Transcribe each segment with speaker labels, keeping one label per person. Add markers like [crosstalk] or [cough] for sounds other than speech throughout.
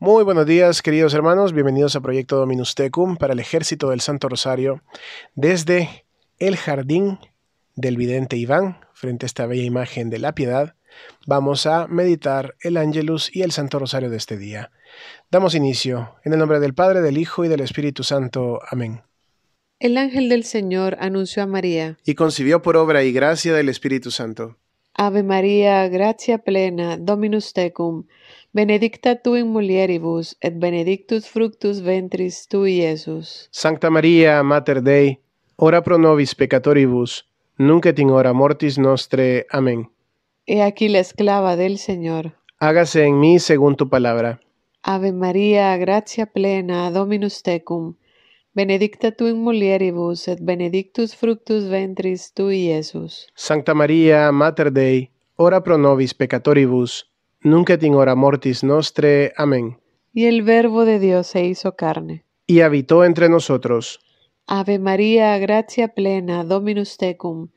Speaker 1: Muy buenos días, queridos hermanos. Bienvenidos a Proyecto Dominus Tecum para el Ejército del Santo Rosario desde el Jardín del Vidente Iván, frente a esta bella imagen de la piedad. Vamos a meditar el Ángelus y el Santo Rosario de este día. Damos inicio en el nombre del Padre, del Hijo y del Espíritu Santo. Amén.
Speaker 2: El ángel del Señor anunció a María
Speaker 1: y concibió por obra y gracia del Espíritu Santo.
Speaker 2: Ave María, gracia plena, Dominus tecum, benedicta tu in mulieribus, et benedictus fructus ventris tui, Iesus.
Speaker 1: Sancta María, Mater Dei, ora pro nobis peccatoribus, nunc et in hora mortis nostre. Amén.
Speaker 2: He aquí la esclava del Señor.
Speaker 1: Hágase en mí según tu palabra.
Speaker 2: Ave María, gracia plena, Dominus tecum. Benedicta tu in mulieribus et benedictus fructus ventris tui, Iesus.
Speaker 1: Sancta Maria, Mater Dei, ora pro nobis peccatoribus, nunc et in hora mortis nostre. Amén.
Speaker 2: Y el Verbo de Dios se hizo carne.
Speaker 1: Y habitó entre nosotros.
Speaker 2: Ave María, gratia plena, Dominus tecum,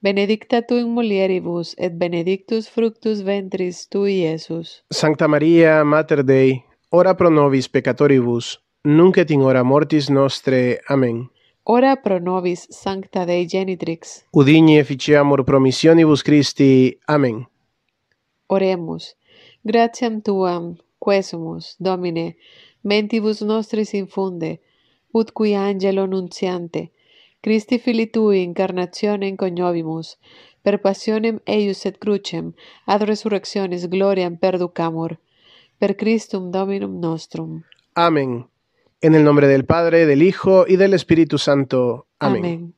Speaker 2: benedicta tu in mulieribus et benedictus fructus ventris tui, Iesus.
Speaker 1: Santa Maria, Mater Dei, ora pro nobis peccatoribus, nunc et in hora mortis nostre. Amen.
Speaker 2: Ora pro nobis sancta Dei genitrix.
Speaker 1: Udigni efficiamur promissionibus Christi. Amen.
Speaker 2: Oremus, gratiam Tuam, quesumus, Domine, mentibus nostris infunde, ut cui angelo nunciante, Christi fili Tui incarnationem cognovimus, per passionem eius et crucem, ad resurrectionis gloriam perducamur, per Christum Dominum nostrum.
Speaker 1: Amen. En el nombre del Padre, del Hijo y del Espíritu Santo. Amén.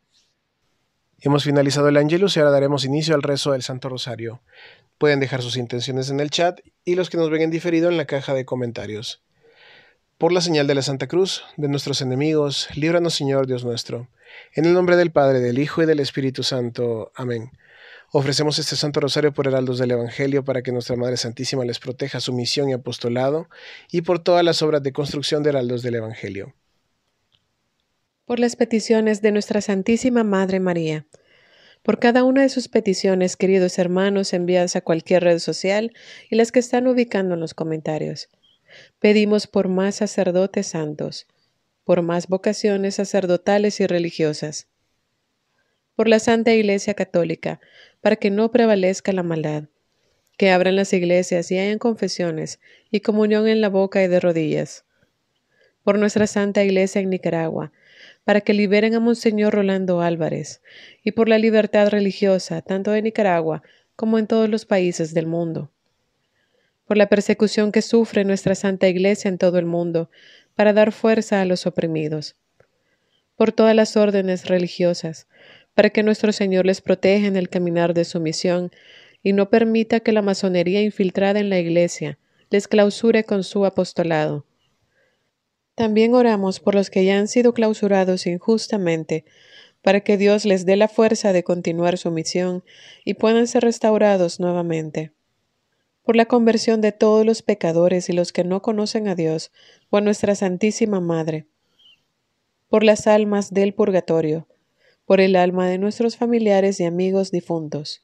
Speaker 1: Hemos finalizado el Angelus y ahora daremos inicio al rezo del Santo Rosario. Pueden dejar sus intenciones en el chat y los que nos ven diferido en la caja de comentarios. Por la señal de la Santa Cruz, de nuestros enemigos, líbranos Señor Dios nuestro. En el nombre del Padre, del Hijo y del Espíritu Santo. Amén. Ofrecemos este Santo Rosario por heraldos del Evangelio para que nuestra Madre Santísima les proteja su misión y apostolado y por todas las obras de construcción de heraldos del Evangelio.
Speaker 2: Por las peticiones de nuestra Santísima Madre María. Por cada una de sus peticiones, queridos hermanos, enviadas a cualquier red social y las que están ubicando en los comentarios. Pedimos por más sacerdotes santos, por más vocaciones sacerdotales y religiosas, por la Santa Iglesia Católica, para que no prevalezca la maldad. Que abran las iglesias y hayan confesiones y comunión en la boca y de rodillas. Por nuestra Santa Iglesia en Nicaragua, para que liberen a Monseñor Rolando Álvarez, y por la libertad religiosa, tanto de Nicaragua como en todos los países del mundo. Por la persecución que sufre nuestra Santa Iglesia en todo el mundo, para dar fuerza a los oprimidos. Por todas las órdenes religiosas, para que nuestro Señor les proteja en el caminar de su misión y no permita que la masonería infiltrada en la Iglesia les clausure con su apostolado. También oramos por los que ya han sido clausurados injustamente, para que Dios les dé la fuerza de continuar su misión y puedan ser restaurados nuevamente. Por la conversión de todos los pecadores y los que no conocen a Dios, o a nuestra Santísima Madre. Por las almas del purgatorio, por el alma de nuestros familiares y amigos difuntos,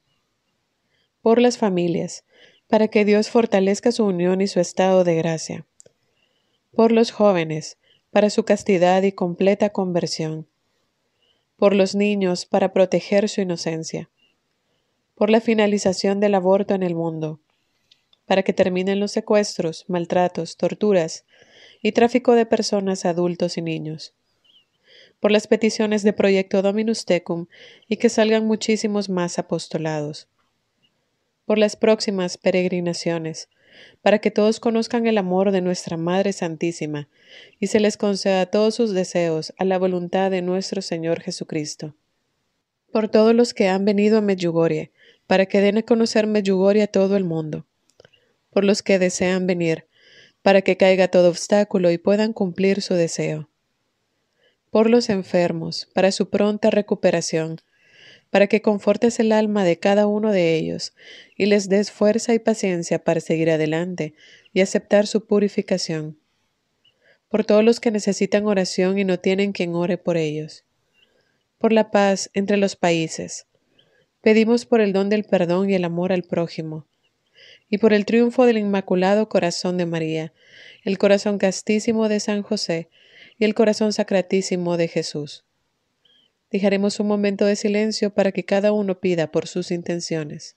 Speaker 2: por las familias, para que Dios fortalezca su unión y su estado de gracia, por los jóvenes, para su castidad y completa conversión, por los niños, para proteger su inocencia, por la finalización del aborto en el mundo, para que terminen los secuestros, maltratos, torturas y tráfico de personas, adultos y niños por las peticiones de Proyecto Dominus Tecum y que salgan muchísimos más apostolados. Por las próximas peregrinaciones, para que todos conozcan el amor de nuestra Madre Santísima y se les conceda todos sus deseos a la voluntad de nuestro Señor Jesucristo. Por todos los que han venido a Medjugorje, para que den a conocer Medjugorje a todo el mundo. Por los que desean venir, para que caiga todo obstáculo y puedan cumplir su deseo por los enfermos, para su pronta recuperación, para que confortes el alma de cada uno de ellos y les des fuerza y paciencia para seguir adelante y aceptar su purificación. Por todos los que necesitan oración y no tienen quien ore por ellos. Por la paz entre los países. Pedimos por el don del perdón y el amor al prójimo. Y por el triunfo del Inmaculado Corazón de María, el corazón castísimo de San José, y el corazón sacratísimo de Jesús. Dejaremos un momento de silencio para que cada uno pida por sus intenciones.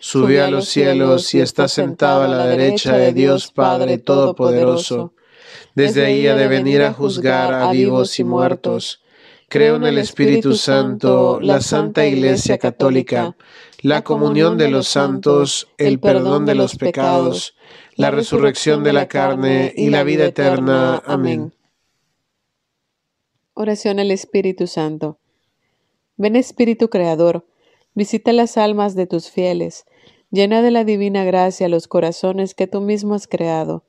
Speaker 1: subió a los cielos y está sentado a la derecha de Dios Padre Todopoderoso. Desde ahí ha de venir a juzgar a vivos y muertos. Creo en el Espíritu Santo, la Santa Iglesia Católica, la comunión de los santos, el perdón de los pecados, la resurrección de la carne y la vida eterna. Amén.
Speaker 2: Oración al Espíritu Santo. Ven Espíritu Creador, visita las almas de tus fieles Llena de la divina gracia los corazones que tú mismo has creado.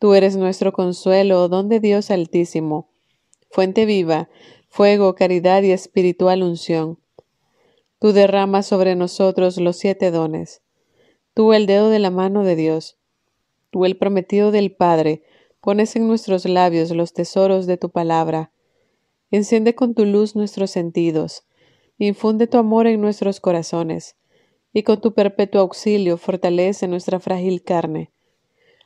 Speaker 2: Tú eres nuestro consuelo, don de Dios altísimo, fuente viva, fuego, caridad y espiritual unción. Tú derramas sobre nosotros los siete dones. Tú el dedo de la mano de Dios. Tú el prometido del Padre, pones en nuestros labios los tesoros de tu palabra. Enciende con tu luz nuestros sentidos. Infunde tu amor en nuestros corazones y con tu perpetuo auxilio fortalece nuestra frágil carne.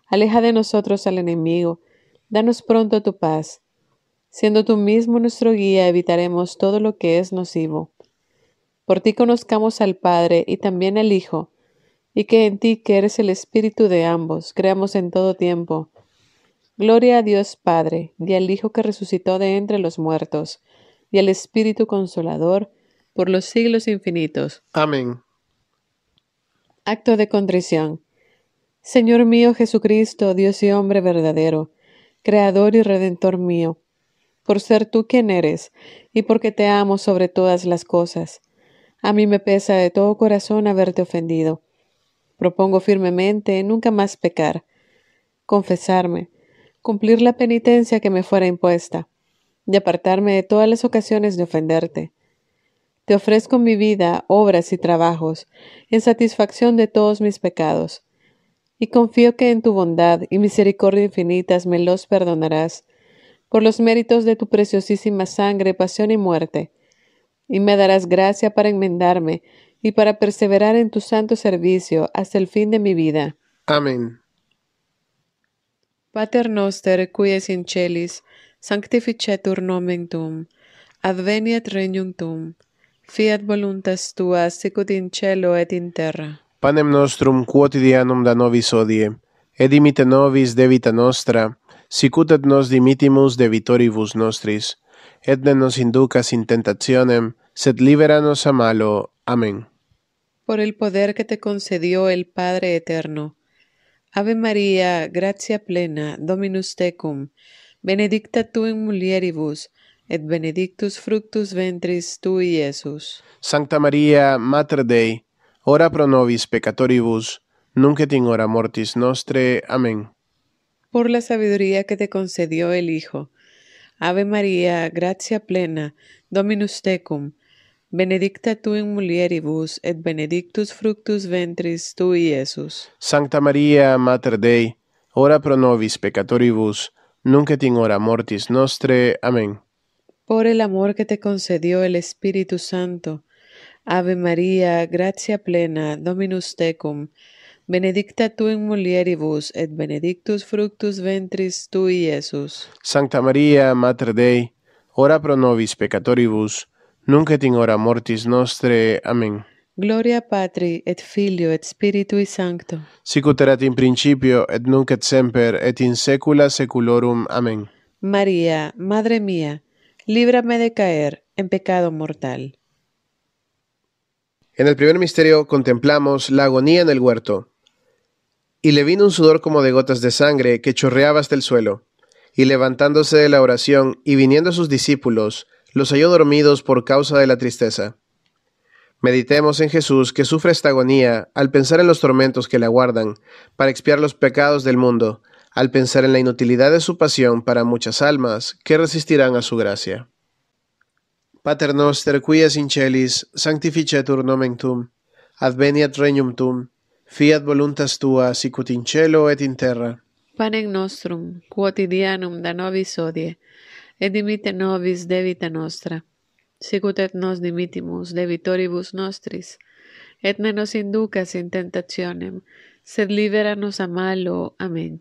Speaker 2: Aleja de nosotros al enemigo, danos pronto tu paz. Siendo tú mismo nuestro guía, evitaremos todo lo que es nocivo. Por ti conozcamos al Padre y también al Hijo, y que en ti, que eres el Espíritu de ambos, creamos en todo tiempo. Gloria a Dios Padre, y al Hijo que resucitó de entre los muertos, y al Espíritu Consolador, por los siglos infinitos. Amén. Acto de contrición. Señor mío Jesucristo, Dios y hombre verdadero, Creador y Redentor mío, por ser tú quien eres, y porque te amo sobre todas las cosas. A mí me pesa de todo corazón haberte ofendido. Propongo firmemente nunca más pecar, confesarme, cumplir la penitencia que me fuera impuesta, y apartarme de todas las ocasiones de ofenderte. Te ofrezco mi vida, obras y trabajos, en satisfacción de todos mis pecados. Y confío que en tu bondad y misericordia infinitas me los perdonarás, por los méritos de tu preciosísima sangre, pasión y muerte. Y me darás gracia para enmendarme y para perseverar en tu santo servicio hasta el fin de mi vida. Amén. Pater noster, quies in celis, sanctificetur nomen adveniat regnum Fiat voluntas tua, sicut in cielo et in terra.
Speaker 1: Panem nostrum quotidianum da nobis odie, et dimite nobis debita nostra, sicut et nos dimitimus debitoribus nostris, et ne nos inducas in tentationem, sed nos a malo. Amén.
Speaker 2: Por el poder que te concedió el Padre eterno. Ave María, gracia plena, Dominus tecum, benedicta tu in mulieribus, et benedictus fructus ventris tui, Iesus.
Speaker 1: Santa Maria, Mater Dei, ora pro nobis peccatoribus, nunc et hora mortis nostre. Amén.
Speaker 2: Por la sabiduría que te concedió el Hijo. Ave María, gracia plena, Dominus tecum, benedicta tu in mulieribus, et benedictus fructus ventris tui, Iesus.
Speaker 1: Santa Maria, Mater Dei, ora pro nobis peccatoribus, nunc et hora mortis nostre. Amén
Speaker 2: por el amor que te concedió el Espíritu Santo. Ave María, gracia plena, Dominus tecum, benedicta tu in mulieribus et benedictus fructus ventris tui, Jesús.
Speaker 1: Santa María, Madre Dei, ora pro nobis peccatoribus, nunc et in hora mortis nostre. Amen.
Speaker 2: Gloria Patri et Filio et Spiritui Sancto.
Speaker 1: Sicut erat in principio et nunc et semper et in saecula saeculorum. Amen.
Speaker 2: María, Madre mía, líbrame de caer en pecado mortal.
Speaker 1: En el primer misterio contemplamos la agonía en el huerto. Y le vino un sudor como de gotas de sangre que chorreaba hasta el suelo. Y levantándose de la oración y viniendo a sus discípulos, los halló dormidos por causa de la tristeza. Meditemos en Jesús que sufre esta agonía al pensar en los tormentos que le aguardan, para expiar los pecados del mundo, al pensar en la inutilidad de su pasión para muchas almas que resistirán a su gracia. Pater noster quies in celis, sanctificetur nomen tum, adveniat regnum tum, fiat voluntas tua sicut in cielo et in terra.
Speaker 2: Panem nostrum quotidianum da nobis odie, et dimite nobis debita nostra, sicut et nos dimitimus debitoribus nostris, et ne nos inducas in tentationem, sed libera nos a malo. Amén.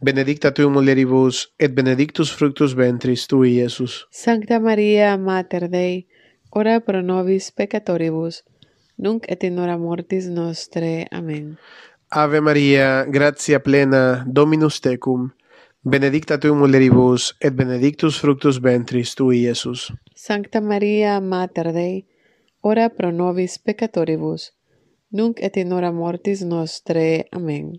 Speaker 1: benedicta tu muleribus, mulieribus, et benedictus fructus ventris tu Iesus.
Speaker 2: Sancta Maria, Mater Dei, ora pro nobis peccatoribus, nunc et in hora mortis nostre. Amen.
Speaker 1: Ave Maria, gratia plena, Dominus tecum, benedicta tu mulieribus, et benedictus fructus ventris tu Iesus.
Speaker 2: Sancta Maria, Mater Dei, ora pro nobis peccatoribus, nunc et in hora mortis nostre. Amen.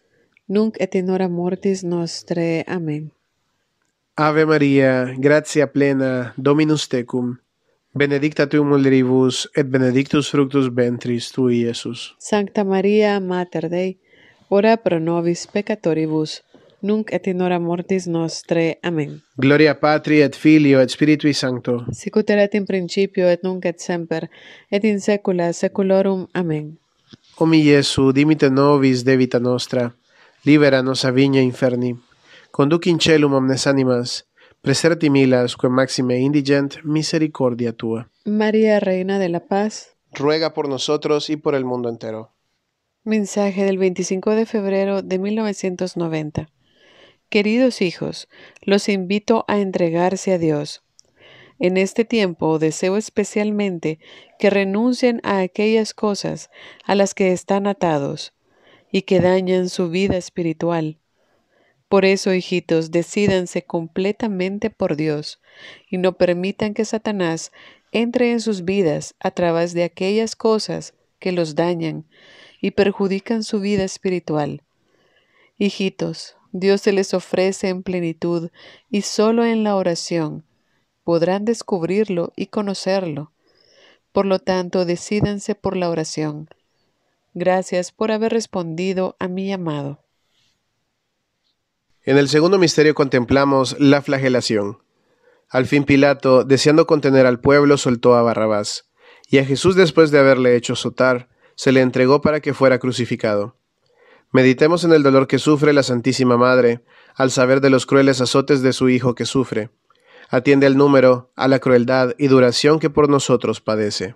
Speaker 2: Nunc et in hora mortis nostrae, amen.
Speaker 1: Ave Maria, gratia plena, Dominus tecum, benedicta tu mulieribus et benedictus fructus ventris tui, Iesus.
Speaker 2: Sancta Maria, mater Dei, ora pro nobis peccatoribus. Nunc et in hora mortis nostrae, amen.
Speaker 1: Gloria Patri et Filio et Spiritui Sancto. Sicut
Speaker 2: erat in principio et nunc et semper et in saecula saeculorum, amen.
Speaker 1: O Iesu, dimite nobis debita nostra. liberanos a viña inferni. Conduc in celum omnes animas, preserti milas, que maxime indigent, misericordia tua.
Speaker 2: María, Reina de la Paz,
Speaker 1: ruega por nosotros y por el mundo entero.
Speaker 2: Mensaje del 25 de febrero de 1990. Queridos hijos, los invito a entregarse a Dios. En este tiempo deseo especialmente que renuncien a aquellas cosas a las que están atados y que dañan su vida espiritual. Por eso, hijitos, decídanse completamente por Dios y no permitan que Satanás entre en sus vidas a través de aquellas cosas que los dañan y perjudican su vida espiritual. Hijitos, Dios se les ofrece en plenitud y solo en la oración podrán descubrirlo y conocerlo. Por lo tanto, decídanse por la oración. Gracias por haber respondido a mi llamado.
Speaker 1: En el segundo misterio contemplamos la flagelación. Al fin Pilato, deseando contener al pueblo, soltó a Barrabás, y a Jesús después de haberle hecho azotar, se le entregó para que fuera crucificado. Meditemos en el dolor que sufre la Santísima Madre al saber de los crueles azotes de su Hijo que sufre. Atiende al número, a la crueldad y duración que por nosotros padece.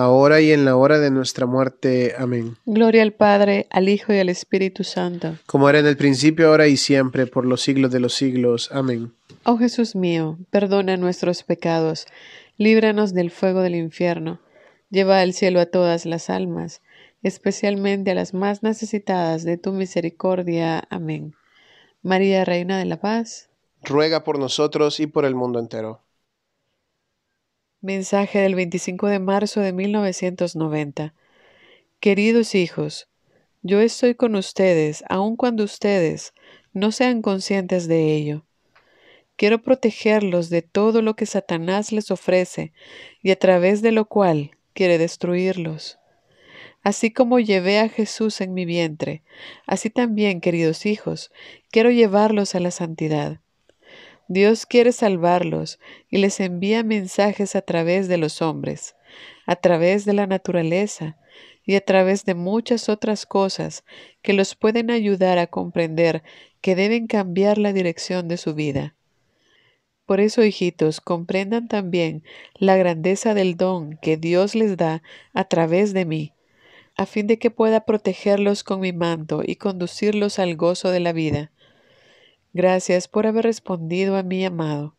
Speaker 1: ahora y en la hora de nuestra muerte. Amén.
Speaker 2: Gloria al Padre, al Hijo y al Espíritu Santo.
Speaker 1: Como era en el principio, ahora y siempre, por los siglos de los siglos. Amén.
Speaker 2: Oh Jesús mío, perdona nuestros pecados, líbranos del fuego del infierno, lleva al cielo a todas las almas, especialmente a las más necesitadas de tu misericordia. Amén. María, Reina de la Paz,
Speaker 1: ruega por nosotros y por el mundo entero.
Speaker 2: Mensaje del 25 de marzo de 1990. Queridos hijos, yo estoy con ustedes aun cuando ustedes no sean conscientes de ello. Quiero protegerlos de todo lo que Satanás les ofrece y a través de lo cual quiere destruirlos. Así como llevé a Jesús en mi vientre, así también, queridos hijos, quiero llevarlos a la santidad. Dios quiere salvarlos y les envía mensajes a través de los hombres, a través de la naturaleza y a través de muchas otras cosas que los pueden ayudar a comprender que deben cambiar la dirección de su vida. Por eso, hijitos, comprendan también la grandeza del don que Dios les da a través de mí, a fin de que pueda protegerlos con mi manto y conducirlos al gozo de la vida. Gracias por haber respondido a mi amado.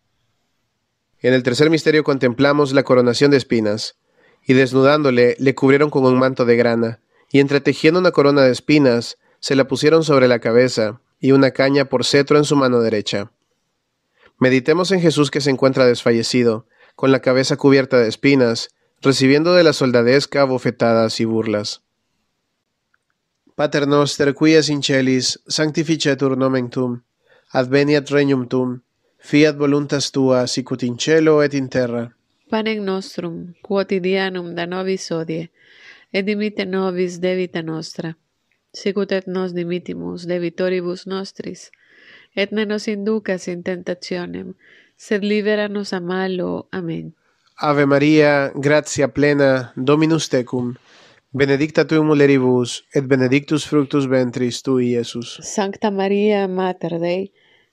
Speaker 1: En el tercer misterio contemplamos la coronación de espinas, y desnudándole le cubrieron con un manto de grana, y entretejiendo una corona de espinas, se la pusieron sobre la cabeza, y una caña por cetro en su mano derecha. Meditemos en Jesús que se encuentra desfallecido, con la cabeza cubierta de espinas, recibiendo de la soldadesca bofetadas y burlas. Pater noster qui in sanctificetur nomen adveniat regnum tum, fiat voluntas tua sicut in cielo et in terra.
Speaker 2: Panem nostrum quotidianum da nobis odie, et dimite nobis debita nostra, sicut et nos dimitimus debitoribus nostris, et ne nos inducas in tentationem, sed libera nos a malo. Amen.
Speaker 1: Ave Maria, gratia plena, Dominus tecum, benedicta tui mulieribus, et benedictus fructus ventris tui, Iesus.
Speaker 2: Sancta Maria, Mater Dei,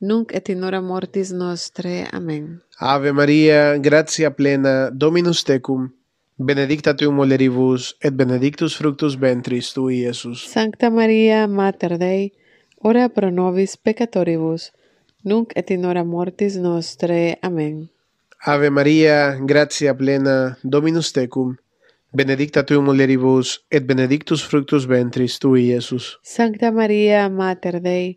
Speaker 2: nunc et in hora mortis nostre. Amen.
Speaker 1: Ave María, gratia plena, Dominus tecum, benedicta tu mulieribus, et benedictus fructus ventris tu Iesus.
Speaker 2: Sancta Maria, Mater Dei, ora pro nobis peccatoribus, nunc et in hora mortis nostre. Amen.
Speaker 1: Ave María, gracia plena, Dominus tecum, benedicta tu mulieribus, et benedictus fructus ventris tu Iesus.
Speaker 2: Sancta Maria, Mater Dei,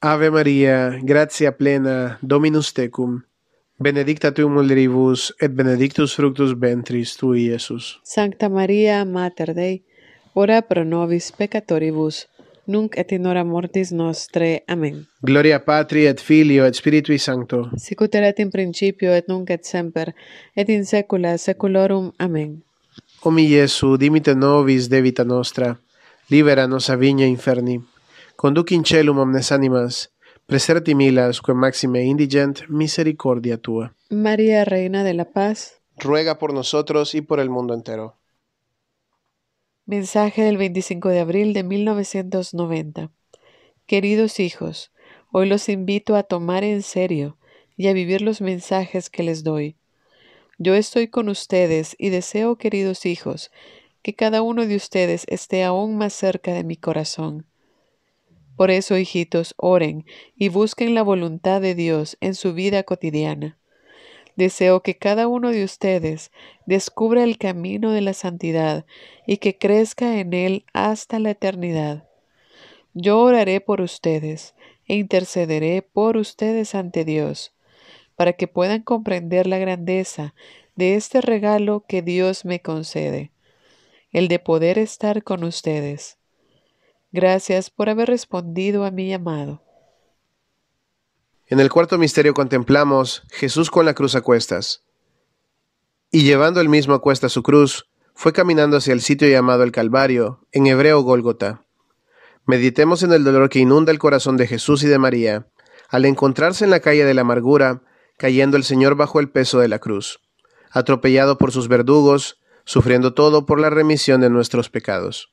Speaker 1: Ave Maria, gratia plena, Dominus tecum. Benedicta tu mulieribus et benedictus fructus ventris tui, Iesus.
Speaker 2: Sancta Maria, Mater Dei, ora pro nobis peccatoribus, nunc et in hora mortis nostre. Amen.
Speaker 1: Gloria Patri et Filio et Spiritui Sancto. Sic
Speaker 2: ut erat in principio et nunc et semper et in saecula saeculorum. Amen.
Speaker 1: O mi Iesu, dimite nobis debita nostra. Libera nos a vigne inferni. Conducin celum omnes animas, preserti milas, maxime indigent, misericordia tua.
Speaker 2: María, Reina de la Paz,
Speaker 1: ruega por nosotros y por el mundo entero.
Speaker 2: Mensaje del 25 de abril de 1990. Queridos hijos, hoy los invito a tomar en serio y a vivir los mensajes que les doy. Yo estoy con ustedes y deseo, queridos hijos, que cada uno de ustedes esté aún más cerca de mi corazón. Por eso, hijitos, oren y busquen la voluntad de Dios en su vida cotidiana. Deseo que cada uno de ustedes descubra el camino de la santidad y que crezca en él hasta la eternidad. Yo oraré por ustedes e intercederé por ustedes ante Dios, para que puedan comprender la grandeza de este regalo que Dios me concede, el de poder estar con ustedes Gracias por haber respondido a mi llamado.
Speaker 1: En el cuarto misterio contemplamos Jesús con la cruz a cuestas. Y llevando el mismo a cuesta su cruz, fue caminando hacia el sitio llamado el Calvario, en hebreo Gólgota. Meditemos en el dolor que inunda el corazón de Jesús y de María, al encontrarse en la calle de la amargura, cayendo el Señor bajo el peso de la cruz, atropellado por sus verdugos, sufriendo todo por la remisión de nuestros pecados.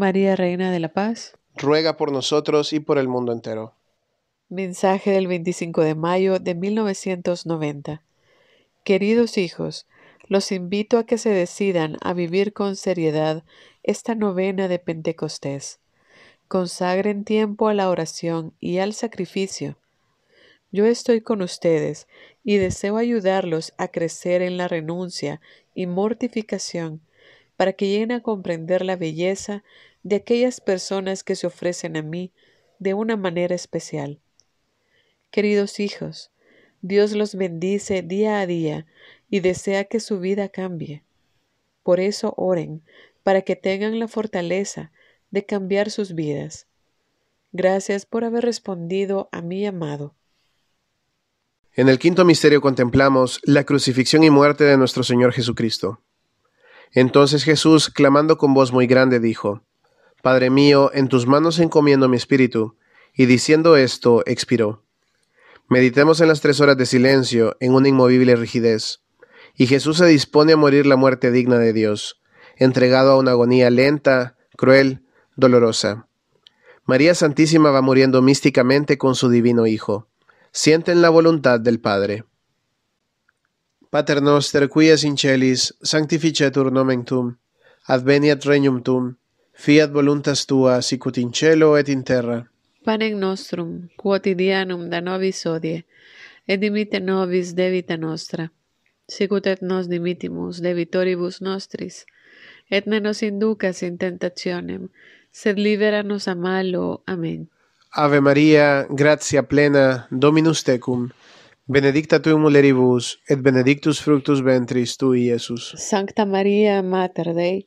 Speaker 2: María Reina de la Paz,
Speaker 1: ruega por nosotros y por el mundo entero.
Speaker 2: Mensaje del 25 de mayo de 1990. Queridos hijos, los invito a que se decidan a vivir con seriedad esta novena de Pentecostés. Consagren tiempo a la oración y al sacrificio. Yo estoy con ustedes y deseo ayudarlos a crecer en la renuncia y mortificación para que lleguen a comprender la belleza de aquellas personas que se ofrecen a mí de una manera especial. Queridos hijos, Dios los bendice día a día y desea que su vida cambie. Por eso oren, para que tengan la fortaleza de cambiar sus vidas. Gracias por haber respondido a mi amado.
Speaker 1: En el quinto misterio contemplamos la crucifixión y muerte de nuestro Señor Jesucristo. Entonces Jesús, clamando con voz muy grande, dijo, Padre mío, en tus manos encomiendo mi espíritu. Y diciendo esto, expiró. Meditemos en las tres horas de silencio, en una inmovible rigidez. Y Jesús se dispone a morir la muerte digna de Dios, entregado a una agonía lenta, cruel, dolorosa. María Santísima va muriendo místicamente con su divino Hijo. Sienten la voluntad del Padre. Pater noster qui in celis, sanctificetur nomen tum, adveniat regnum tum Fiat voluntas tua, sicut in cielo et in terra.
Speaker 2: Panem nostrum, quotidianum da nobis odie, et dimite nobis debita nostra, sicut et nos dimitimus debitoribus nostris, et ne nos inducas in tentationem, sed libera nos a malo. Amen.
Speaker 1: Ave Maria, gratia plena, Dominus tecum, benedicta tu mulieribus, et benedictus fructus ventris tui, Iesus.
Speaker 2: Sancta Maria, Mater Dei,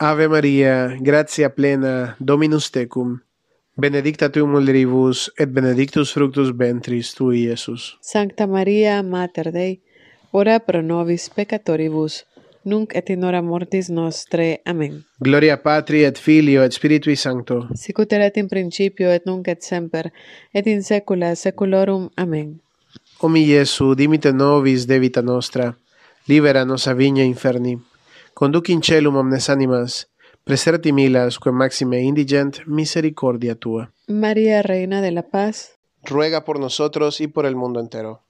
Speaker 1: Ave Maria, gratia plena, Dominus tecum. Benedicta tu in mulieribus et benedictus fructus ventris tui, Iesus.
Speaker 2: Sancta Maria, Mater Dei, ora pro nobis peccatoribus, nunc et in hora mortis nostre. Amen.
Speaker 1: Gloria Patri et Filio et Spiritui Sancto.
Speaker 2: Sicut erat in principio et nunc et semper, et in saecula saeculorum. Amen.
Speaker 1: Omi Iesu, dimite nobis debita nostra, libera nos a viña inferni. Conducin celum omnes animas, preserti milas, que maxime indigent, misericordia tua.
Speaker 2: María, Reina de la Paz,
Speaker 1: ruega por nosotros y por el mundo entero.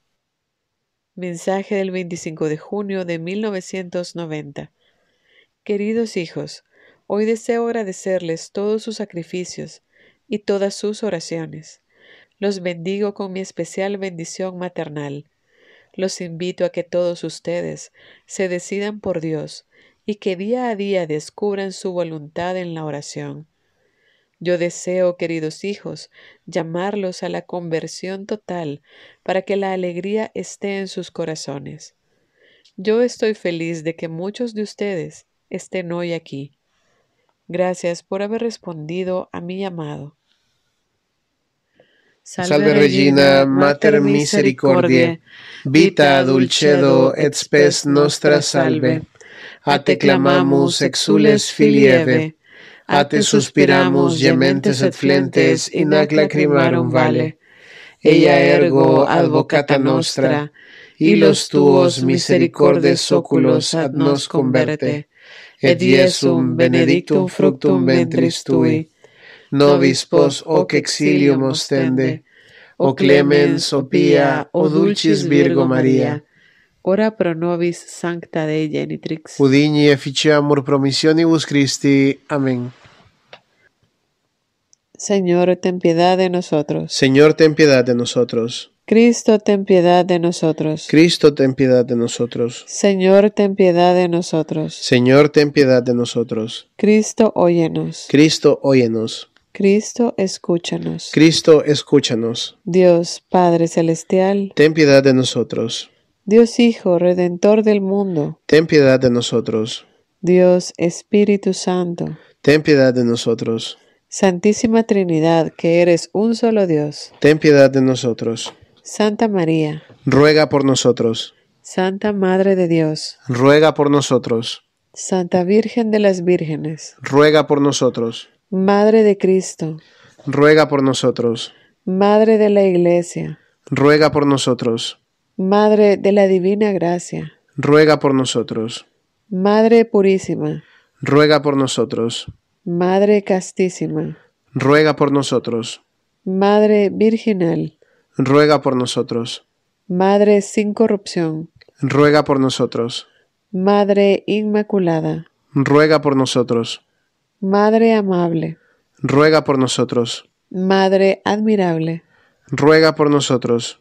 Speaker 2: Mensaje del 25 de junio de 1990. Queridos hijos, hoy deseo agradecerles todos sus sacrificios y todas sus oraciones. Los bendigo con mi especial bendición maternal. Los invito a que todos ustedes se decidan por Dios y que día a día descubran su voluntad en la oración. Yo deseo, queridos hijos, llamarlos a la conversión total para que la alegría esté en sus corazones. Yo estoy feliz de que muchos de ustedes estén hoy aquí. Gracias por haber respondido a mi llamado. Salve, Regina, Mater Misericordiae,
Speaker 1: vita dulcedo et spes nostra salve. A te clamamos, exules filieve. A te suspiramos, gementes et flentes, in ac lacrimarum vale. Ella ergo advocata nostra, y los tuos misericordes oculos ad nos converte. Et Iesum benedictum fructum ventris tui. Nobis pos hoc exilium ostende, o clemens, o pia, o dulcis Virgo Maria,
Speaker 2: ora pro nobis sancta Dei genitrix.
Speaker 1: Udini efficiamur promissionibus Christi. Amén.
Speaker 2: Señor, ten piedad de nosotros.
Speaker 1: Señor, ten piedad de nosotros.
Speaker 2: Cristo, ten piedad de nosotros.
Speaker 1: Cristo, ten piedad de nosotros.
Speaker 2: Señor, ten piedad de nosotros.
Speaker 1: Señor, ten piedad de nosotros.
Speaker 2: Cristo, óyenos.
Speaker 1: Cristo, óyenos.
Speaker 2: Cristo, escúchanos.
Speaker 1: Cristo, escúchanos.
Speaker 2: Dios, Padre Celestial,
Speaker 1: ten piedad de nosotros.
Speaker 2: Dios Hijo, Redentor del mundo,
Speaker 1: ten piedad de nosotros.
Speaker 2: Dios Espíritu Santo,
Speaker 1: ten piedad de nosotros.
Speaker 2: Santísima Trinidad, que eres un solo Dios,
Speaker 1: ten piedad de nosotros.
Speaker 2: Santa María,
Speaker 1: ruega por nosotros.
Speaker 2: Santa Madre de Dios,
Speaker 1: ruega por nosotros.
Speaker 2: Santa Virgen de las Vírgenes,
Speaker 1: ruega por nosotros.
Speaker 2: Madre de Cristo,
Speaker 1: ruega por nosotros.
Speaker 2: Madre de la Iglesia,
Speaker 1: ruega por nosotros.
Speaker 2: Madre de la Divina Gracia,
Speaker 1: ruega por nosotros.
Speaker 2: Madre Purísima,
Speaker 1: ruega por nosotros.
Speaker 2: Madre Castísima,
Speaker 1: ruega por nosotros.
Speaker 2: Madre Virginal,
Speaker 1: ruega por nosotros.
Speaker 2: Madre sin corrupción,
Speaker 1: ruega por nosotros.
Speaker 2: Madre Inmaculada,
Speaker 1: ruega por nosotros.
Speaker 2: Madre amable,
Speaker 1: ruega por nosotros.
Speaker 2: Madre admirable,
Speaker 1: ruega por nosotros.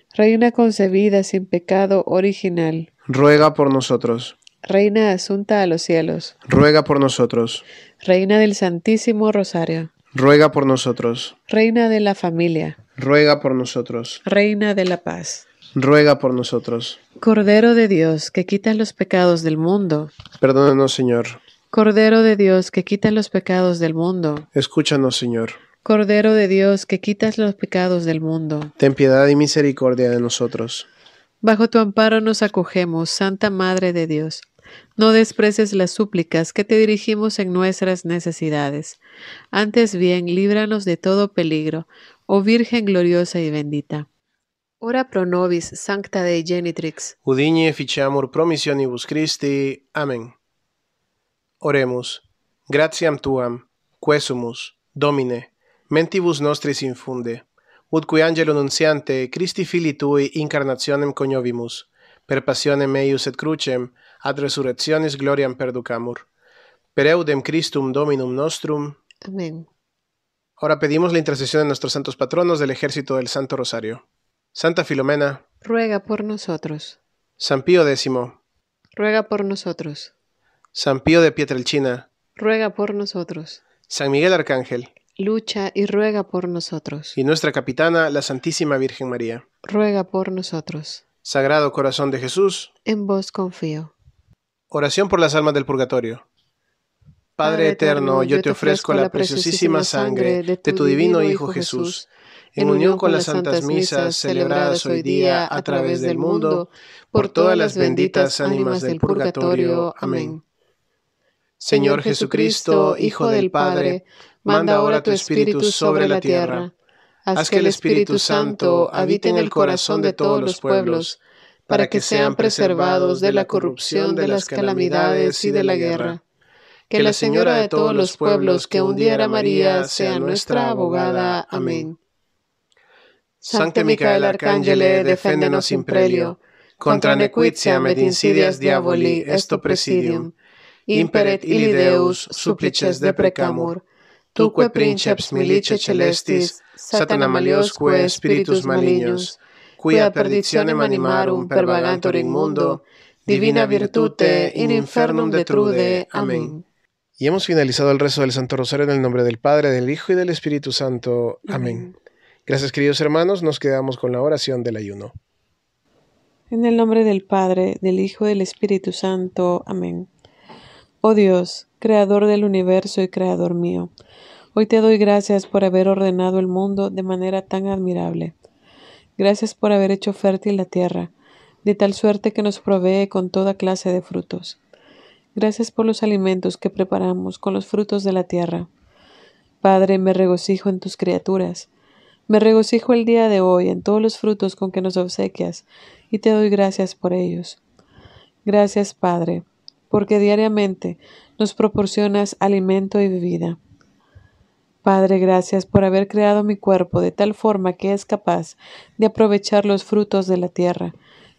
Speaker 2: Reina concebida sin pecado original,
Speaker 1: ruega por nosotros.
Speaker 2: Reina asunta a los cielos,
Speaker 1: ruega por nosotros.
Speaker 2: Reina del Santísimo Rosario,
Speaker 1: ruega por nosotros.
Speaker 2: Reina de la familia,
Speaker 1: ruega por nosotros.
Speaker 2: Reina de la paz,
Speaker 1: ruega por nosotros.
Speaker 2: Cordero de Dios, que quita los pecados del mundo,
Speaker 1: perdónanos, Señor.
Speaker 2: Cordero de Dios, que quita los pecados del mundo,
Speaker 1: escúchanos, Señor.
Speaker 2: Cordero de Dios, que quitas los pecados del mundo.
Speaker 1: Ten piedad y misericordia de nosotros.
Speaker 2: Bajo tu amparo nos acogemos, Santa Madre de Dios. No despreces las súplicas que te dirigimos en nuestras necesidades. Antes bien, líbranos de todo peligro, oh Virgen gloriosa y bendita. Ora pro nobis, Sancta Dei Genitrix.
Speaker 1: Udine fichamur promissionibus Christi. Amén. Oremos. Gratiam tuam, quesumus, Domine, mentibus nostris infunde, ut cui angelo nunciante Christi fili tui incarnationem coniovimus, per passionem eius et crucem, ad resurrectionis gloriam perducamur. Per eudem Christum Dominum nostrum. Amén. Ahora pedimos la intercesión de nuestros santos patronos del ejército del Santo Rosario. Santa Filomena,
Speaker 2: ruega por nosotros.
Speaker 1: San Pío X,
Speaker 2: ruega por nosotros.
Speaker 1: San Pío de Pietrelcina,
Speaker 2: ruega por nosotros.
Speaker 1: San Miguel Arcángel,
Speaker 2: lucha y ruega por nosotros.
Speaker 1: Y nuestra capitana, la Santísima Virgen María,
Speaker 2: ruega por nosotros.
Speaker 1: Sagrado Corazón de Jesús,
Speaker 2: en vos confío.
Speaker 1: Oración por las almas del purgatorio. Padre eterno, yo te ofrezco la preciosísima sangre de tu divino Hijo Jesús, en unión con las santas misas celebradas hoy día a través del mundo,
Speaker 2: por todas las benditas ánimas del purgatorio.
Speaker 1: Amén. Señor Jesucristo, Hijo del Padre, Manda ahora tu Espíritu sobre la tierra. Haz que el Espíritu Santo habite en el corazón de todos los pueblos, para que sean preservados de la corrupción, de las calamidades y de la guerra.
Speaker 2: Que la Señora de todos los pueblos que un día era María sea nuestra abogada. Amén.
Speaker 1: Sancte Micael Arcángel, eh, deféndenos imprelio, contra nequitiam et insidias diaboli, esto presidium, imperet illi Deus, de precamur, tuque princeps milice celestis, satana maliosque spiritus malignos, quia perditionem animarum pervagantur in mundo, divina virtute in infernum detrude. Amén. Y hemos finalizado el resto del Santo Rosario en el nombre del Padre, del Hijo y del Espíritu Santo. Amén. Gracias queridos hermanos, nos quedamos con la oración del ayuno.
Speaker 2: En el nombre del Padre, del Hijo y del Espíritu Santo. Amén. Oh Dios, Creador del universo y Creador mío. Hoy te doy gracias por haber ordenado el mundo de manera tan admirable. Gracias por haber hecho fértil la tierra, de tal suerte que nos provee con toda clase de frutos. Gracias por los alimentos que preparamos con los frutos de la tierra. Padre, me regocijo en tus criaturas. Me regocijo el día de hoy en todos los frutos con que nos obsequias, y te doy gracias por ellos. Gracias, Padre, porque diariamente nos proporcionas alimento y bebida. Padre, gracias por haber creado mi cuerpo de tal forma que es capaz de aprovechar los frutos de la tierra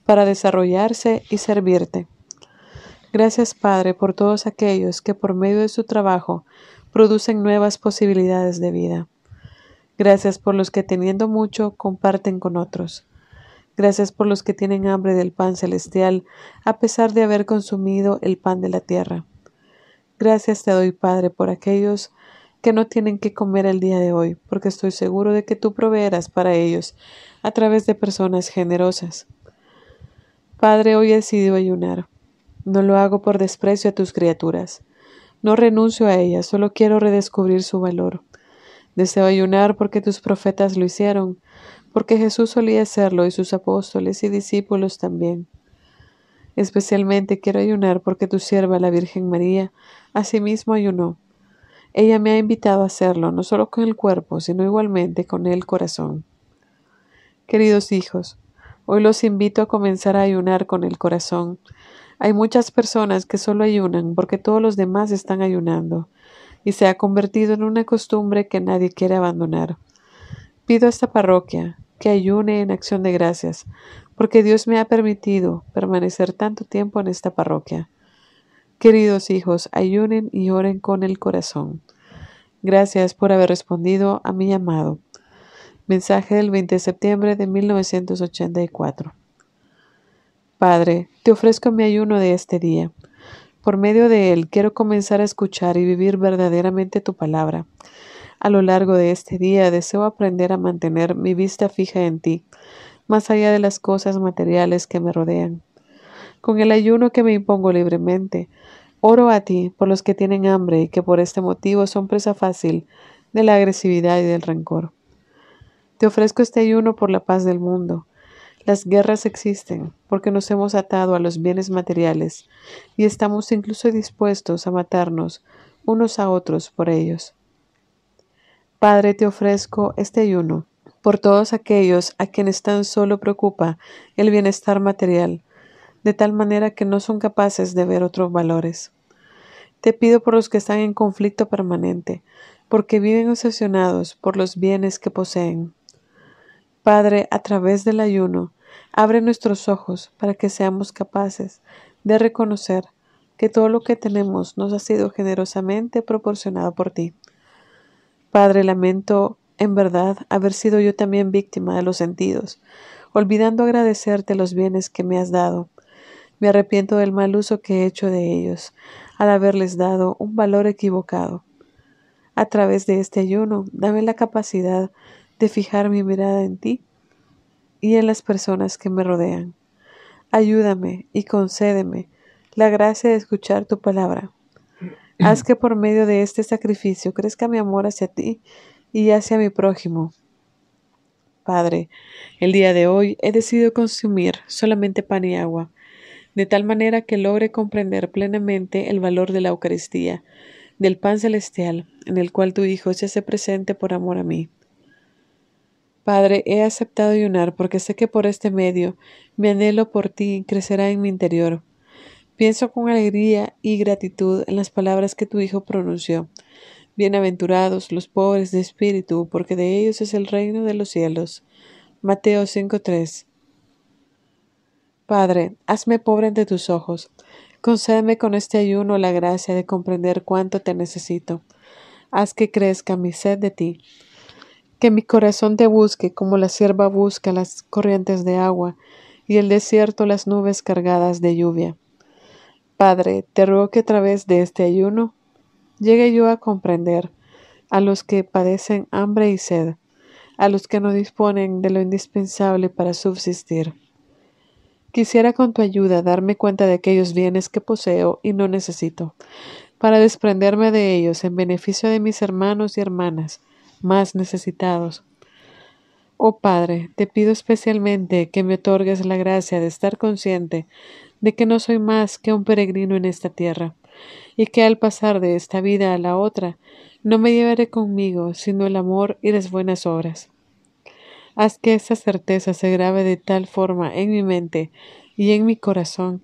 Speaker 2: para desarrollarse y servirte. Gracias, Padre, por todos aquellos que por medio de su trabajo producen nuevas posibilidades de vida. Gracias por los que teniendo mucho comparten con otros. Gracias por los que tienen hambre del pan celestial a pesar de haber consumido el pan de la tierra. Gracias te doy, Padre, por aquellos que no tienen que comer el día de hoy, porque estoy seguro de que tú proveerás para ellos a través de personas generosas. Padre, hoy he decidido ayunar. No lo hago por desprecio a tus criaturas. No renuncio a ellas, solo quiero redescubrir su valor. Deseo ayunar porque tus profetas lo hicieron, porque Jesús solía hacerlo y sus apóstoles y discípulos también. Especialmente quiero ayunar porque tu sierva, la Virgen María, asimismo ayunó. Ella me ha invitado a hacerlo, no solo con el cuerpo, sino igualmente con el corazón. Queridos hijos, hoy los invito a comenzar a ayunar con el corazón. Hay muchas personas que solo ayunan porque todos los demás están ayunando, y se ha convertido en una costumbre que nadie quiere abandonar. Pido a esta parroquia que ayune en acción de gracias porque Dios me ha permitido permanecer tanto tiempo en esta parroquia. Queridos hijos, ayunen y oren con el corazón. Gracias por haber respondido a mi llamado. Mensaje del 20 de septiembre de 1984. Padre, te ofrezco mi ayuno de este día. Por medio de él quiero comenzar a escuchar y vivir verdaderamente tu palabra. A lo largo de este día deseo aprender a mantener mi vista fija en ti más allá de las cosas materiales que me rodean. Con el ayuno que me impongo libremente, oro a ti por los que tienen hambre y que por este motivo son presa fácil de la agresividad y del rencor. Te ofrezco este ayuno por la paz del mundo. Las guerras existen porque nos hemos atado a los bienes materiales y estamos incluso dispuestos a matarnos unos a otros por ellos. Padre, te ofrezco este ayuno por todos aquellos a quienes tan solo preocupa el bienestar material, de tal manera que no son capaces de ver otros valores. Te pido por los que están en conflicto permanente, porque viven obsesionados por los bienes que poseen. Padre, a través del ayuno, abre nuestros ojos para que seamos capaces de reconocer que todo lo que tenemos nos ha sido generosamente proporcionado por ti. Padre, lamento en verdad, haber sido yo también víctima de los sentidos, olvidando agradecerte los bienes que me has dado. Me arrepiento del mal uso que he hecho de ellos, al haberles dado un valor equivocado. A través de este ayuno, dame la capacidad de fijar mi mirada en ti y en las personas que me rodean. Ayúdame y concédeme la gracia de escuchar tu palabra. Haz que por medio de este sacrificio crezca mi amor hacia ti y hacia mi prójimo. Padre, el día de hoy he decidido consumir solamente pan y agua, de tal manera que logre comprender plenamente el valor de la Eucaristía, del pan celestial, en el cual tu Hijo se hace presente por amor a mí. Padre, he aceptado ayunar porque sé que por este medio mi anhelo por ti crecerá en mi interior. Pienso con alegría y gratitud en las palabras que tu Hijo pronunció, Bienaventurados los pobres de espíritu, porque de ellos es el reino de los cielos. Mateo 5:3 Padre, hazme pobre ante tus ojos. Concédeme con este ayuno la gracia de comprender cuánto te necesito. Haz que crezca mi sed de ti. Que mi corazón te busque como la sierva busca las corrientes de agua y el desierto las nubes cargadas de lluvia. Padre, te ruego que a través de este ayuno Llegué yo a comprender a los que padecen hambre y sed, a los que no disponen de lo indispensable para subsistir. Quisiera con tu ayuda darme cuenta de aquellos bienes que poseo y no necesito, para desprenderme de ellos en beneficio de mis hermanos y hermanas más necesitados. Oh Padre, te pido especialmente que me otorgues la gracia de estar consciente de que no soy más que un peregrino en esta tierra y que al pasar de esta vida a la otra no me llevaré conmigo sino el amor y las buenas obras. Haz que esa certeza se grave de tal forma en mi mente y en mi corazón,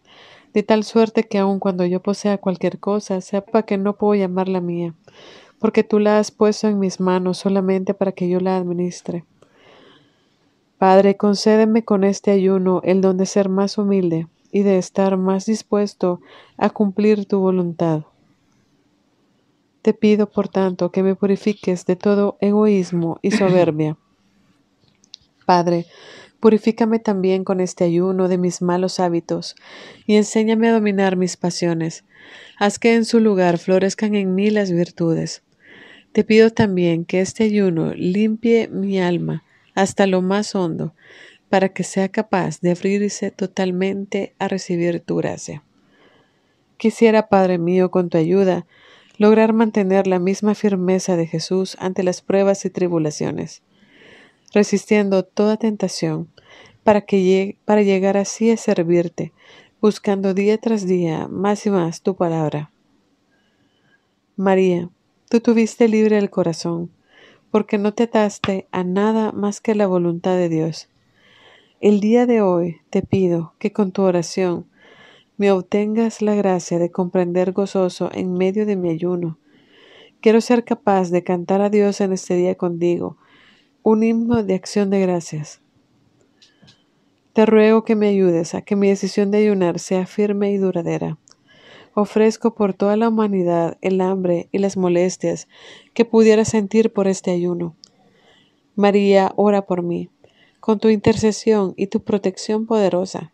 Speaker 2: de tal suerte que aun cuando yo posea cualquier cosa, sepa que no puedo llamarla mía, porque tú la has puesto en mis manos solamente para que yo la administre. Padre, concédeme con este ayuno el don de ser más humilde y de estar más dispuesto a cumplir tu voluntad. Te pido, por tanto, que me purifiques de todo egoísmo y soberbia. [clears throat] Padre, purifícame también con este ayuno de mis malos hábitos y enséñame a dominar mis pasiones. Haz que en su lugar florezcan en mí las virtudes. Te pido también que este ayuno limpie mi alma hasta lo más hondo para que sea capaz de abrirse totalmente a recibir tu gracia. Quisiera, Padre mío, con tu ayuda, lograr mantener la misma firmeza de Jesús ante las pruebas y tribulaciones, resistiendo toda tentación, para, que llegue, para llegar así a servirte, buscando día tras día más y más tu palabra. María, tú tuviste libre el corazón, porque no te ataste a nada más que la voluntad de Dios. El día de hoy te pido que con tu oración me obtengas la gracia de comprender gozoso en medio de mi ayuno. Quiero ser capaz de cantar a Dios en este día contigo, un himno de acción de gracias. Te ruego que me ayudes a que mi decisión de ayunar sea firme y duradera. Ofrezco por toda la humanidad el hambre y las molestias que pudiera sentir por este ayuno. María, ora por mí con tu intercesión y tu protección poderosa.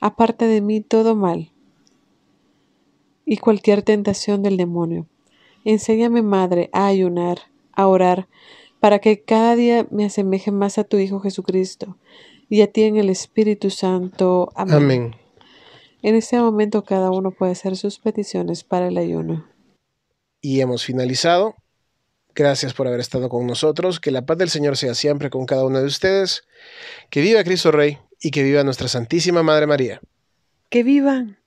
Speaker 2: Aparte de mí todo mal y cualquier tentación del demonio. Enséñame, Madre, a ayunar, a orar, para que cada día me asemeje más a tu Hijo Jesucristo y a ti en el Espíritu Santo. Amén. Amén. En este momento cada uno puede hacer sus peticiones para el ayuno.
Speaker 1: Y hemos finalizado Gracias por haber estado con nosotros. Que la paz del Señor sea siempre con cada uno de ustedes. Que viva Cristo Rey y que viva nuestra Santísima Madre María.
Speaker 2: Que vivan.